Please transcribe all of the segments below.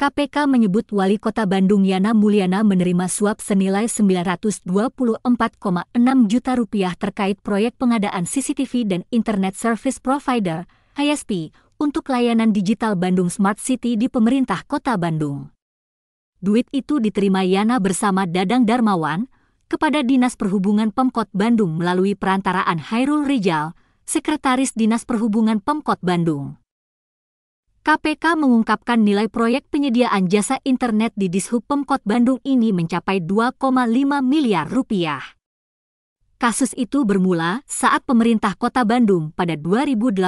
KPK menyebut Wali Kota Bandung Yana Mulyana menerima suap senilai 924,6 juta rupiah terkait proyek pengadaan CCTV dan Internet Service Provider (ISP) untuk layanan digital Bandung Smart City di pemerintah Kota Bandung. Duit itu diterima Yana bersama Dadang Darmawan kepada Dinas Perhubungan Pemkot Bandung melalui perantaraan Hairul Rijal, Sekretaris Dinas Perhubungan Pemkot Bandung. KPK mengungkapkan nilai proyek penyediaan jasa internet di Dishub Pemkot Bandung ini mencapai 2,5 miliar rupiah. Kasus itu bermula saat pemerintah kota Bandung pada 2018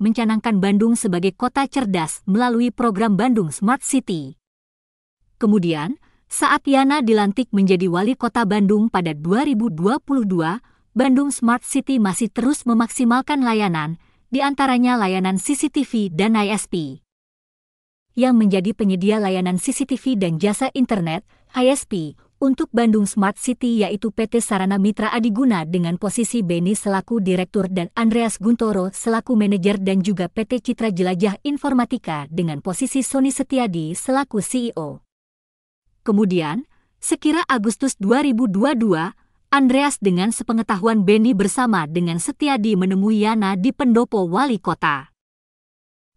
mencanangkan Bandung sebagai kota cerdas melalui program Bandung Smart City. Kemudian, saat Yana dilantik menjadi wali kota Bandung pada 2022, Bandung Smart City masih terus memaksimalkan layanan di antaranya layanan CCTV dan ISP. Yang menjadi penyedia layanan CCTV dan jasa internet, ISP, untuk Bandung Smart City yaitu PT Sarana Mitra Adiguna dengan posisi Beni selaku Direktur dan Andreas Guntoro selaku Manajer dan juga PT Citra Jelajah Informatika dengan posisi Sony Setiadi selaku CEO. Kemudian, sekira Agustus 2022, Andreas dengan sepengetahuan Benny bersama dengan Setiadi menemui Yana di pendopo wali kota.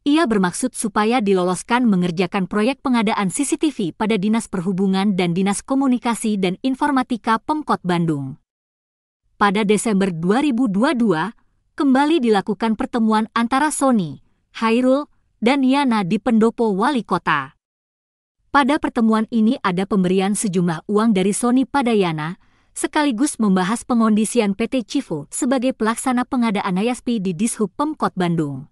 Ia bermaksud supaya diloloskan mengerjakan proyek pengadaan CCTV pada Dinas Perhubungan dan Dinas Komunikasi dan Informatika Pemkot Bandung. Pada Desember 2022, kembali dilakukan pertemuan antara Sony, Hairul, dan Yana di pendopo wali kota. Pada pertemuan ini ada pemberian sejumlah uang dari Sony pada Yana, sekaligus membahas pengondisian PT Civo sebagai pelaksana pengadaan Ayaspi di Dishub Pemkot Bandung.